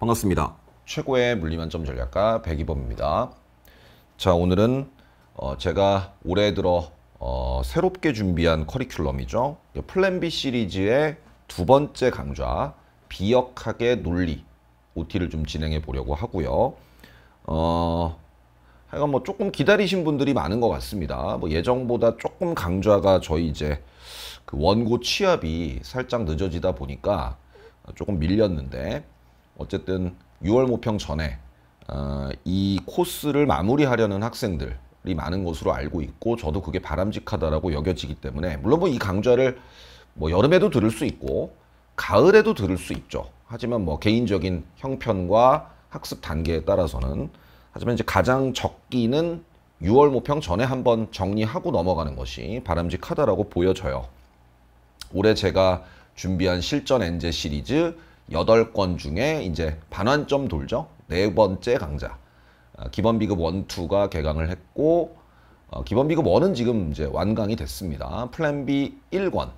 반갑습니다. 최고의 물리만점 전략가 백이범입니다. 자 오늘은 어, 제가 올해 들어 어, 새롭게 준비한 커리큘럼이죠. 플랜 B 시리즈의 두 번째 강좌 비역학의 논리 OT를 좀 진행해 보려고 하고요. 어, 하여간 뭐 조금 기다리신 분들이 많은 것 같습니다. 뭐 예정보다 조금 강좌가 저희 이제 그 원고 취합이 살짝 늦어지다 보니까 조금 밀렸는데 어쨌든 6월 모평 전에 어, 이 코스를 마무리하려는 학생들이 많은 것으로 알고 있고 저도 그게 바람직하다라고 여겨지기 때문에 물론 뭐 이 강좌를 뭐 여름에도 들을 수 있고 가을에도 들을 수 있죠. 하지만 뭐 개인적인 형편과 학습 단계에 따라서는 하지만 이제 가장 적기는 6월 모평 전에 한번 정리하고 넘어가는 것이 바람직하다라고 보여져요. 올해 제가 준비한 실전 엔제 시리즈 여덟 권 중에 이제 반환점 돌죠. 네 번째 강좌. 어, 기본 비급 1, 2가 개강을 했고 어, 기본 비급 1은 지금 이제 완강이 됐습니다. 플랜 B 1권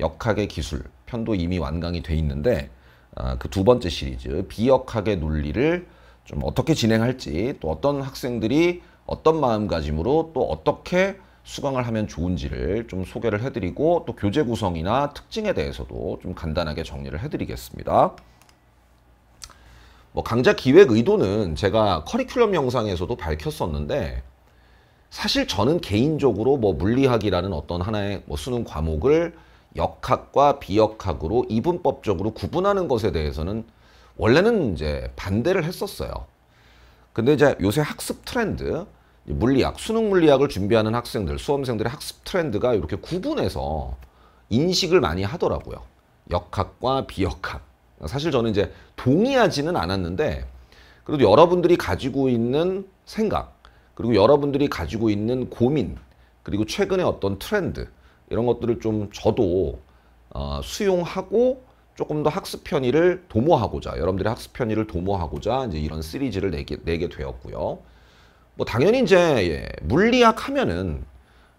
역학의 기술 편도 이미 완강이 돼 있는데 어, 그두 번째 시리즈 비역학의 논리를 좀 어떻게 진행할지 또 어떤 학생들이 어떤 마음가짐으로 또 어떻게 수강을 하면 좋은지를 좀 소개를 해드리고 또 교재 구성이나 특징에 대해서도 좀 간단하게 정리를 해드리겠습니다. 뭐 강좌 기획 의도는 제가 커리큘럼 영상에서도 밝혔었는데 사실 저는 개인적으로 뭐 물리학이라는 어떤 하나의 뭐 수능 과목을 역학과 비역학으로 이분법적으로 구분하는 것에 대해서는 원래는 이제 반대를 했었어요. 근데 이제 요새 학습 트렌드 물리학, 수능 물리학을 준비하는 학생들, 수험생들의 학습 트렌드가 이렇게 구분해서 인식을 많이 하더라고요. 역학과 비역학. 사실 저는 이제 동의하지는 않았는데 그래도 여러분들이 가지고 있는 생각, 그리고 여러분들이 가지고 있는 고민, 그리고 최근에 어떤 트렌드 이런 것들을 좀 저도 어, 수용하고 조금 더 학습 편의를 도모하고자 여러분들의 학습 편의를 도모하고자 이제 이런 시리즈를 내게, 내게 되었고요. 뭐 당연히 이제 예, 물리학 하면은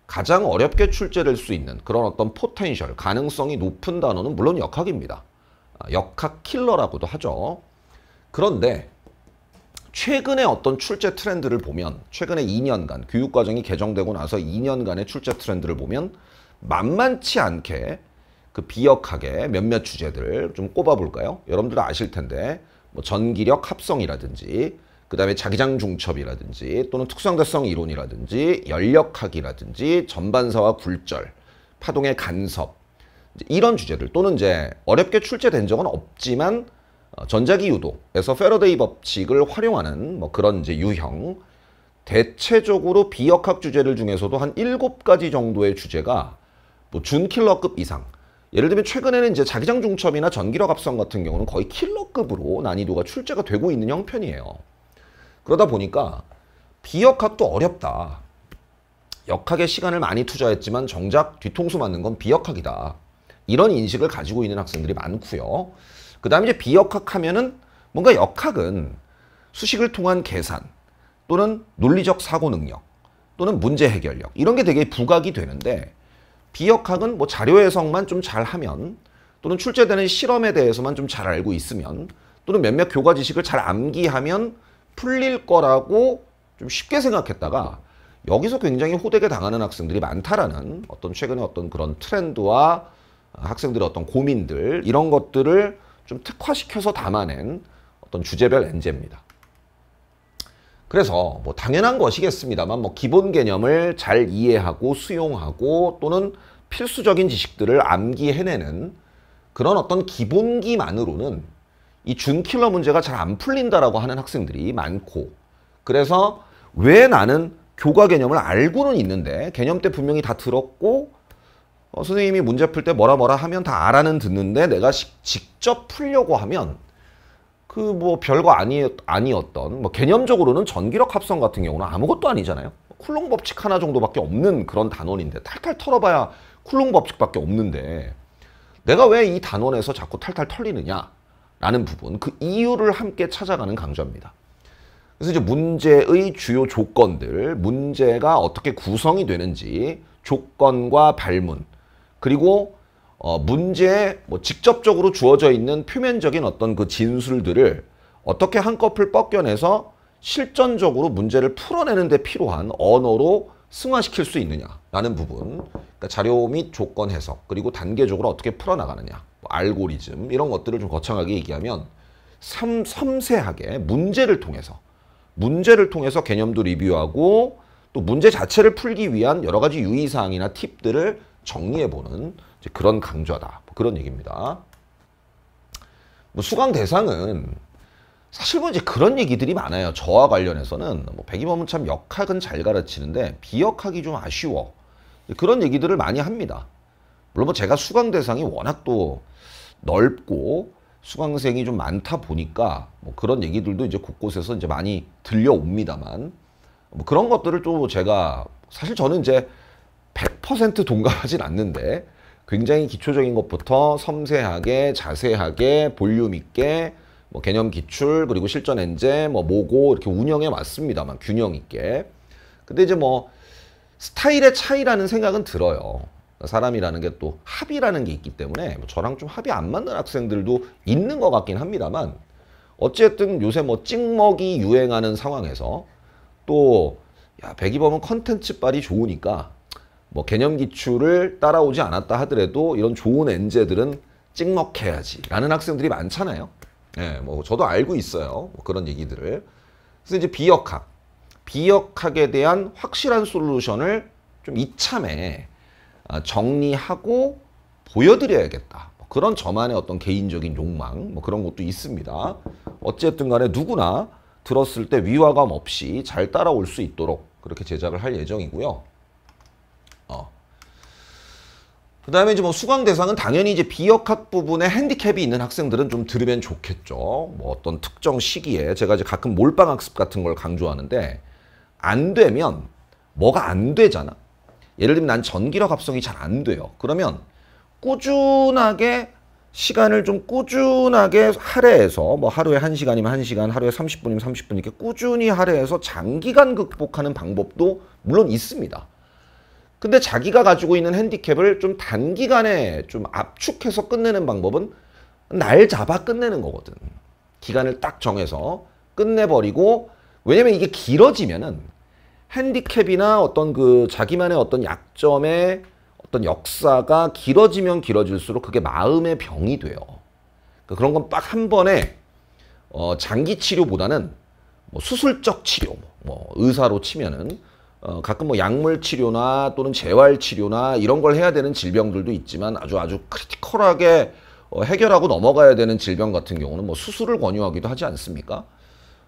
가장 어렵게 출제될 수 있는 그런 어떤 포텐셜, 가능성이 높은 단어는 물론 역학입니다. 아, 역학 킬러라고도 하죠. 그런데 최근에 어떤 출제 트렌드를 보면 최근에 2년간 교육과정이 개정되고 나서 2년간의 출제 트렌드를 보면 만만치 않게 그 비역학의 몇몇 주제들 좀 꼽아볼까요? 여러분들 아실 텐데 뭐 전기력 합성이라든지 그 다음에 자기장 중첩이라든지 또는 특성대성 이론이라든지 연력학이라든지 전반사와 굴절, 파동의 간섭 이런 주제들 또는 이제 어렵게 출제된 적은 없지만 어, 전자기 유도에서 페러데이 법칙을 활용하는 뭐 그런 이제 유형 대체적으로 비역학 주제들 중에서도 한 7가지 정도의 주제가 뭐 준킬러급 이상 예를 들면 최근에는 이제 자기장 중첩이나 전기력 합성 같은 경우는 거의 킬러급으로 난이도가 출제가 되고 있는 형편이에요. 그러다 보니까 비역학도 어렵다. 역학에 시간을 많이 투자했지만 정작 뒤통수 맞는 건 비역학이다. 이런 인식을 가지고 있는 학생들이 많고요. 그 다음에 이제 비역학 하면은 뭔가 역학은 수식을 통한 계산 또는 논리적 사고 능력 또는 문제 해결력 이런 게 되게 부각이 되는데 비역학은 뭐 자료 해석만 좀 잘하면 또는 출제되는 실험에 대해서만 좀 잘 알고 있으면 또는 몇몇 교과 지식을 잘 암기하면 풀릴 거라고 좀 쉽게 생각했다가 여기서 굉장히 호되게 당하는 학생들이 많다라는 어떤 최근의 어떤 그런 트렌드와 학생들의 어떤 고민들 이런 것들을 좀 특화시켜서 담아낸 어떤 주제별 엔제입니다. 그래서 뭐 당연한 것이겠습니다만 뭐 기본 개념을 잘 이해하고 수용하고 또는 필수적인 지식들을 암기해내는 그런 어떤 기본기만으로는 이 준킬러 문제가 잘 안 풀린다라고 하는 학생들이 많고 그래서 왜 나는 교과 개념을 알고는 있는데 개념 때 분명히 다 들었고 어, 선생님이 문제 풀 때 뭐라 뭐라 하면 다 알아는 듣는데 내가 시, 직접 풀려고 하면 그 뭐 별거 아니, 아니었던 뭐 개념적으로는 전기력 합성 같은 경우는 아무것도 아니잖아요. 쿨롱 법칙 하나 정도밖에 없는 그런 단원인데 탈탈 털어봐야 쿨롱 법칙밖에 없는데 내가 왜 이 단원에서 자꾸 탈탈 털리느냐 라는 부분, 그 이유를 함께 찾아가는 강좌입니다. 그래서 이제 문제의 주요 조건들, 문제가 어떻게 구성이 되는지, 조건과 발문, 그리고 어, 문제에 뭐 직접적으로 주어져 있는 표면적인 어떤 그 진술들을 어떻게 한꺼풀 뻗겨내서 실전적으로 문제를 풀어내는 데 필요한 언어로 승화시킬 수 있느냐라는 부분, 그러니까 자료 및 조건 해석, 그리고 단계적으로 어떻게 풀어나가느냐. 알고리즘 이런 것들을 좀 거창하게 얘기하면 삼, 섬세하게 문제를 통해서 문제를 통해서 개념도 리뷰하고 또 문제 자체를 풀기 위한 여러 가지 유의사항이나 팁들을 정리해보는 그런 강좌다. 뭐 그런 얘기입니다. 뭐 수강 대상은 사실 뭐 이제 그런 얘기들이 많아요. 저와 관련해서는 뭐 백이범은 참 역학은 잘 가르치는데 비역학이 좀 아쉬워. 그런 얘기들을 많이 합니다. 물론 뭐 제가 수강 대상이 워낙 또 넓고 수강생이 좀 많다 보니까 뭐 그런 얘기들도 이제 곳곳에서 이제 많이 들려옵니다만 뭐 그런 것들을 또 제가 사실 저는 이제 100% 동감하진 않는데 굉장히 기초적인 것부터 섬세하게 자세하게 볼륨 있게 뭐 개념 기출 그리고 실전 엔제 뭐 모고 이렇게 운영해 왔습니다만 균형 있게 근데 이제 뭐 스타일의 차이라는 생각은 들어요 사람이라는 게 또합의라는게 있기 때문에 뭐 저랑 좀 합이 안 맞는 학생들도 있는 것 같긴 합니다만 어쨌든 요새 뭐 찍먹이 유행하는 상황에서 또 야, 백이범은 컨텐츠 빨이 좋으니까 뭐 개념 기출을 따라오지 않았다 하더라도 이런 좋은 엔제들은 찍먹해야지 라는 학생들이 많잖아요. 예, 네, 뭐 저도 알고 있어요. 뭐 그런 얘기들을. 그래서 이제 비역학, 비역학에 대한 확실한 솔루션을 좀 이참에 아, 정리하고 보여드려야겠다. 뭐 그런 저만의 어떤 개인적인 욕망 뭐 그런 것도 있습니다. 어쨌든 간에 누구나 들었을 때 위화감 없이 잘 따라올 수 있도록 그렇게 제작을 할 예정이고요. 어. 그 다음에 이제 뭐 수강 대상은 당연히 이제 비역학 부분에 핸디캡이 있는 학생들은 좀 들으면 좋겠죠. 뭐 어떤 특정 시기에 제가 이제 가끔 몰빵학습 같은 걸 강조하는데 안 되면 뭐가 안 되잖아. 예를 들면 난 전기력 합성이 잘 안 돼요. 그러면 꾸준하게 시간을 좀 꾸준하게 할애해서 뭐 하루에 한시간이면한시간 하루에 30분이면 30분 이렇게 꾸준히 할애해서 장기간 극복하는 방법도 물론 있습니다. 근데 자기가 가지고 있는 핸디캡을 좀 단기간에 좀 압축해서 끝내는 방법은 날 잡아 끝내는 거거든. 기간을 딱 정해서 끝내버리고 왜냐면 이게 길어지면은 핸디캡이나 어떤 그 자기만의 어떤 약점의 어떤 역사가 길어지면 길어질수록 그게 마음의 병이 돼요. 그러니까 그런 건 딱 한 번에 어, 장기 치료보다는 뭐 수술적 치료, 뭐, 뭐 의사로 치면은 어, 가끔 뭐 약물 치료나 또는 재활 치료나 이런 걸 해야 되는 질병들도 있지만 아주 아주 크리티컬하게 어, 해결하고 넘어가야 되는 질병 같은 경우는 뭐 수술을 권유하기도 하지 않습니까?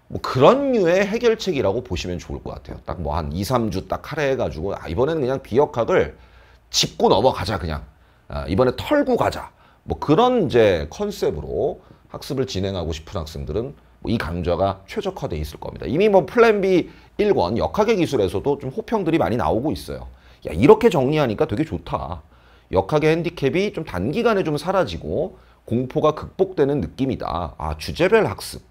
뭐 그런 류의 해결책이라고 보시면 좋을 것 같아요. 딱 뭐 한 2, 3주 딱 할애해가지고 아, 이번에는 그냥 비역학을 짚고 넘어가자 그냥 아, 이번에 털고 가자 뭐 그런 이제 컨셉으로 학습을 진행하고 싶은 학생들은 뭐이 강좌가 최적화돼 있을 겁니다. 이미 뭐 플랜 B 1권 역학의 기술에서도 좀 호평들이 많이 나오고 있어요. 야 이렇게 정리하니까 되게 좋다. 역학의 핸디캡이 좀 단기간에 좀 사라지고 공포가 극복되는 느낌이다. 아 주제별 학습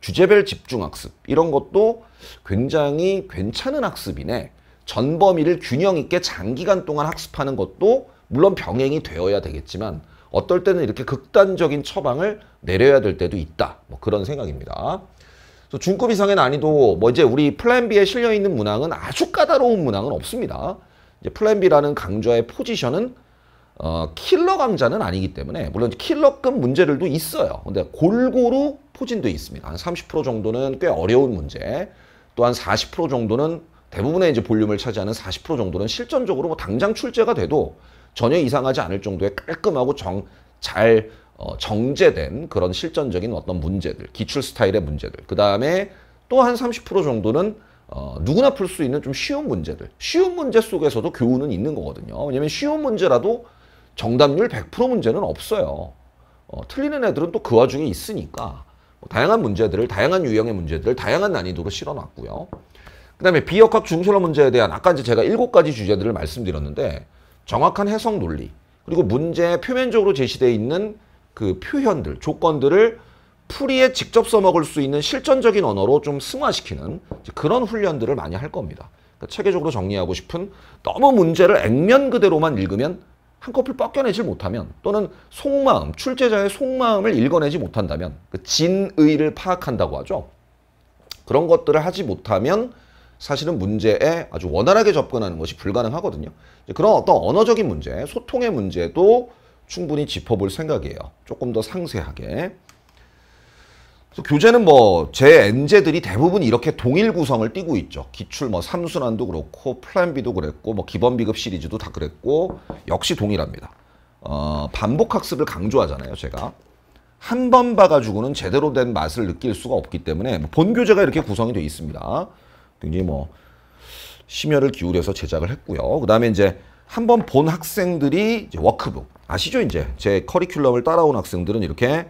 주제별 집중학습 이런 것도 굉장히 괜찮은 학습이네. 전범위를 균형 있게 장기간 동안 학습하는 것도 물론 병행이 되어야 되겠지만 어떨 때는 이렇게 극단적인 처방을 내려야 될 때도 있다. 뭐 그런 생각입니다. 그래서 중급 이상의 난이도 뭐 이제 우리 플랜 B에 실려 있는 문항은 아주 까다로운 문항은 없습니다. 이제 플랜 B라는 강좌의 포지션은 어, 킬러 강자는 아니기 때문에 물론 킬러급 문제들도 있어요. 근데 골고루 포진돼 있습니다. 한 30% 정도는 꽤 어려운 문제, 또한 40% 정도는 대부분의 이제 볼륨을 차지하는 40% 정도는 실전적으로 뭐 당장 출제가 돼도 전혀 이상하지 않을 정도의 깔끔하고 정, 잘 어, 정제된 그런 실전적인 어떤 문제들, 기출 스타일의 문제들. 그 다음에 또 한 30% 정도는 어, 누구나 풀 수 있는 좀 쉬운 문제들. 쉬운 문제 속에서도 교훈은 있는 거거든요. 왜냐면 쉬운 문제라도 정답률 100% 문제는 없어요. 어, 틀리는 애들은 또 그 와중에 있으니까 뭐 다양한 문제들을 다양한 유형의 문제들을 다양한 난이도로 실어놨고요. 그 다음에 비역학 중소론 문제에 대한 아까 이제 제가 일 가지 주제들을 말씀드렸는데 정확한 해석 논리 그리고 문제 표면적으로 제시되어 있는 그 표현들 조건들을 풀이에 직접 써먹을 수 있는 실전적인 언어로 좀 승화시키는 그런 훈련들을 많이 할 겁니다. 그러니까 체계적으로 정리하고 싶은 너무 문제를 액면 그대로만 읽으면 한꺼풀 뻗겨내질 못하면 또는 속마음, 출제자의 속마음을 읽어내지 못한다면 그 진의를 파악한다고 하죠. 그런 것들을 하지 못하면 사실은 문제에 아주 원활하게 접근하는 것이 불가능하거든요. 그런 어떤 언어적인 문제, 소통의 문제도 충분히 짚어볼 생각이에요. 조금 더 상세하게. 교재는 뭐 제 엔제들이 대부분 이렇게 동일 구성을 띄고 있죠. 기출 뭐 삼순환도 그렇고 플랜 비도 그랬고 뭐 기본 비급 시리즈도 다 그랬고 역시 동일합니다. 어, 반복 학습을 강조하잖아요, 제가. 한 번 봐가지고는 제대로 된 맛을 느낄 수가 없기 때문에 뭐 본 교재가 이렇게 구성이 되어 있습니다. 굉장히 뭐 심혈을 기울여서 제작을 했고요. 그 다음에 이제 한 번 본 학생들이 이제 워크북 아시죠? 이제 제 커리큘럼을 따라온 학생들은 이렇게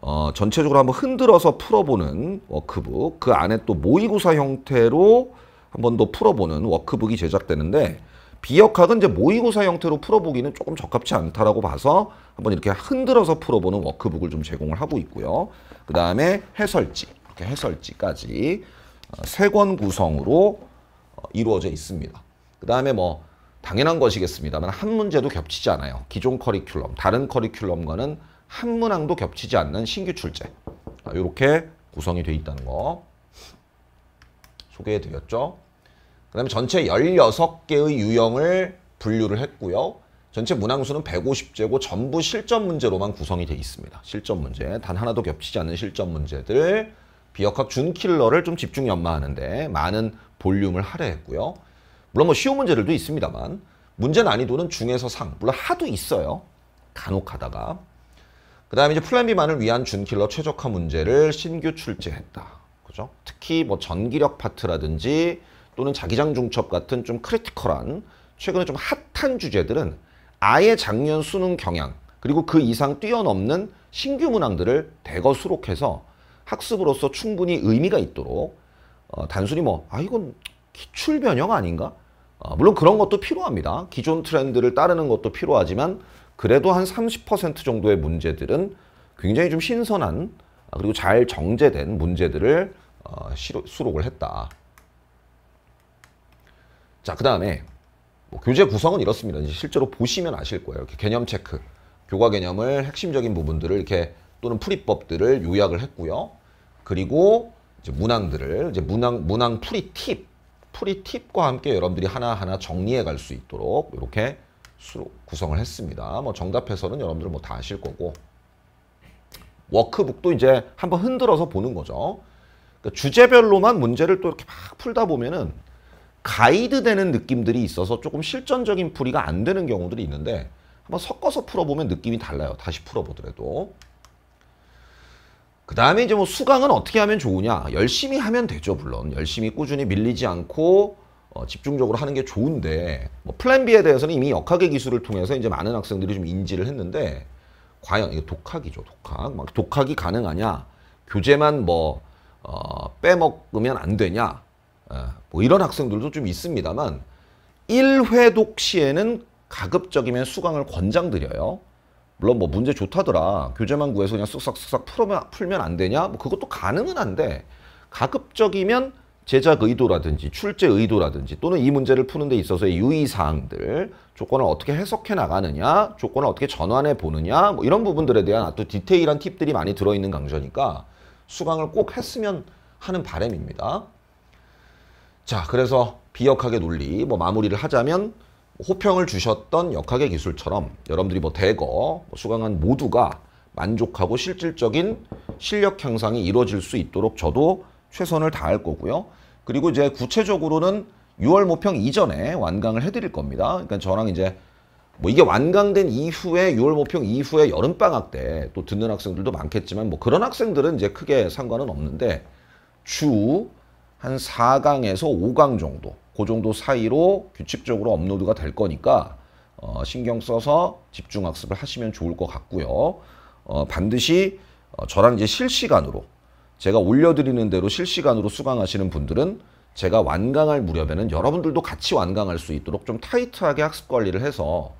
어, 전체적으로 한번 흔들어서 풀어보는 워크북 그 안에 또 모의고사 형태로 한번 더 풀어보는 워크북이 제작되는데 비역학은 이제 모의고사 형태로 풀어보기는 조금 적합치 않다라고 봐서 한번 이렇게 흔들어서 풀어보는 워크북을 좀 제공을 하고 있고요. 그 다음에 해설지, 이렇게 해설지까지 어, 세권 구성으로 어, 이루어져 있습니다. 그 다음에 뭐 당연한 것이겠습니다만 한 문제도 겹치지 않아요. 기존 커리큘럼, 다른 커리큘럼과는 한 문항도 겹치지 않는 신규 출제 이렇게 아, 구성이 돼 있다는 거 소개해 드렸죠. 그 다음에 전체 16개의 유형을 분류를 했고요. 전체 문항수는 150제고 전부 실전 문제로만 구성이 돼 있습니다. 실전 문제, 단 하나도 겹치지 않는 실전 문제들 비역학 준킬러를 좀 집중 연마하는데 많은 볼륨을 할애했고요. 물론 뭐 쉬운 문제들도 있습니다만 문제 난이도는 중에서 상, 물론 하도 있어요. 간혹 하다가 그 다음에 이제 플랜 B만을 위한 준킬러 최적화 문제를 신규 출제했다. 그죠? 특히 뭐 전기력 파트라든지 또는 자기장 중첩 같은 좀 크리티컬한 최근에 좀 핫한 주제들은 아예 작년 수능 경향 그리고 그 이상 뛰어넘는 신규 문항들을 대거 수록해서 학습으로서 충분히 의미가 있도록 어, 단순히 뭐 아 이건 기출 변형 아닌가? 어, 물론 그런 것도 필요합니다. 기존 트렌드를 따르는 것도 필요하지만 그래도 한 30% 정도의 문제들은 굉장히 좀 신선한 아, 그리고 잘 정제된 문제들을 어, 수록을 했다. 자, 그 다음에 뭐 교재 구성은 이렇습니다. 이제 실제로 보시면 아실 거예요. 이렇게 개념 체크, 교과 개념을 핵심적인 부분들을 이렇게 또는 풀이법들을 요약을 했고요. 그리고 이제 문항들을 이제 문항 문항 풀이 팁, 풀이 팁과 함께 여러분들이 하나하나 정리해 갈 수 있도록 이렇게 수로 구성을 했습니다. 뭐 정답 해서는 여러분들 뭐 다 아실 거고 워크북도 이제 한번 흔들어서 보는 거죠. 그러니까 주제별로만 문제를 또 이렇게 막 풀다 보면은 가이드되는 느낌들이 있어서 조금 실전적인 풀이가 안 되는 경우들이 있는데 한번 섞어서 풀어보면 느낌이 달라요. 다시 풀어보더라도. 그 다음에 이제 뭐 수강은 어떻게 하면 좋으냐? 열심히 하면 되죠, 물론. 열심히 꾸준히 밀리지 않고 어, 집중적으로 하는 게 좋은데 뭐 플랜 B에 대해서는 이미 역학의 기술을 통해서 이제 많은 학생들이 좀 인지를 했는데 과연 이게 독학이죠 독학 막 독학이 가능하냐 교재만 뭐 어, 빼먹으면 안 되냐 에, 예, 뭐 이런 학생들도 좀 있습니다만 1회독 시에는 가급적이면 수강을 권장드려요 물론 뭐 문제 좋다더라 교재만 구해서 그냥 쓱싹쓱싹 풀면, 풀면 안 되냐 뭐 그것도 가능은 한데 가급적이면 제작 의도라든지 출제 의도라든지 또는 이 문제를 푸는 데 있어서의 유의사항들 조건을 어떻게 해석해 나가느냐 조건을 어떻게 전환해 보느냐 뭐 이런 부분들에 대한 아 디테일한 팁들이 많이 들어있는 강좌니까 수강을 꼭 했으면 하는 바램입니다 자 그래서 비역학의 논리 뭐 마무리를 하자면 호평을 주셨던 역학의 기술처럼 여러분들이 뭐 대거 뭐 수강한 모두가 만족하고 실질적인 실력 향상이 이루어질 수 있도록 저도 최선을 다할 거고요. 그리고 이제 구체적으로는 6월 모평 이전에 완강을 해드릴 겁니다. 그러니까 저랑 이제 뭐 이게 완강된 이후에 6월 모평 이후에 여름방학 때 또 듣는 학생들도 많겠지만 뭐 그런 학생들은 이제 크게 상관은 없는데 주 한 4강에서 5강 정도 그 정도 사이로 규칙적으로 업로드가 될 거니까 어, 신경 써서 집중 학습을 하시면 좋을 것 같고요. 어, 반드시 어 저랑 이제 실시간으로 제가 올려드리는 대로 실시간으로 수강하시는 분들은 제가 완강할 무렵에는 여러분들도 같이 완강할 수 있도록 좀 타이트하게 학습 관리를 해서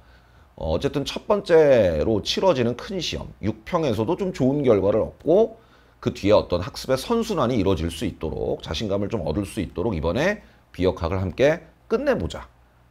어, 어쨌든 첫 번째로 치러지는 큰 시험 6평에서도 좀 좋은 결과를 얻고 그 뒤에 어떤 학습의 선순환이 이루어질 수 있도록 자신감을 좀 얻을 수 있도록 이번에 비역학을 함께 끝내보자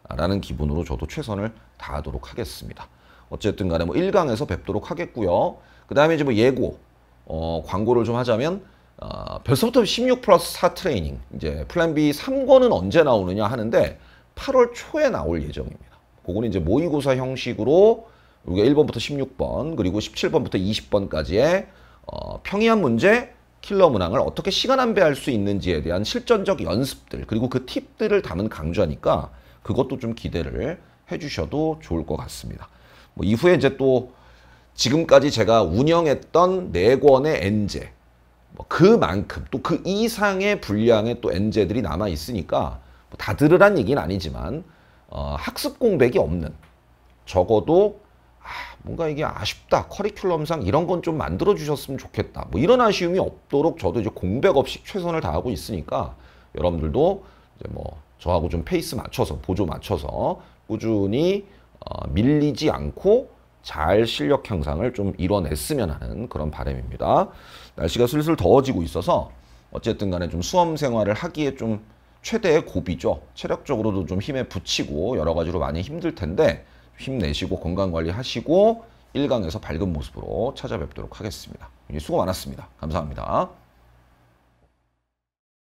라는 기분으로 저도 최선을 다하도록 하겠습니다. 어쨌든 간에 뭐 1강에서 뵙도록 하겠고요. 그 다음에 이제 뭐 예고, 어, 광고를 좀 하자면 어, 벌써부터 16 플러스 4 트레이닝 이제 플랜 B 3권은 언제 나오느냐 하는데 8월 초에 나올 예정입니다. 그거는 이제 모의고사 형식으로 우리가 1번부터 16번 그리고 17번부터 20번까지의 어, 평이한 문제 킬러 문항을 어떻게 시간 안배할 수 있는지에 대한 실전적 연습들 그리고 그 팁들을 담은 강좌니까 그것도 좀 기대를 해주셔도 좋을 것 같습니다. 뭐 이후에 이제 또 지금까지 제가 운영했던 4 권의 엔제 뭐 그만큼 또 그 이상의 분량의 또 엔제들이 남아 있으니까 뭐 다 들으란 얘기는 아니지만 어, 학습 공백이 없는 적어도 아, 뭔가 이게 아쉽다 커리큘럼상 이런 건 좀 만들어 주셨으면 좋겠다 뭐 이런 아쉬움이 없도록 저도 이제 공백 없이 최선을 다하고 있으니까 여러분들도 이제 뭐 저하고 좀 페이스 맞춰서 보조 맞춰서 꾸준히 어, 밀리지 않고 잘 실력 향상을 좀 이뤄냈으면 하는 그런 바람입니다. 날씨가 슬슬 더워지고 있어서 어쨌든 간에 좀 수험 생활을 하기에 좀 최대의 고비죠. 체력적으로도 좀 힘에 붙이고 여러 가지로 많이 힘들 텐데 힘내시고 건강관리 하시고 1강에서 밝은 모습으로 찾아뵙도록 하겠습니다. 수고 많았습니다. 감사합니다.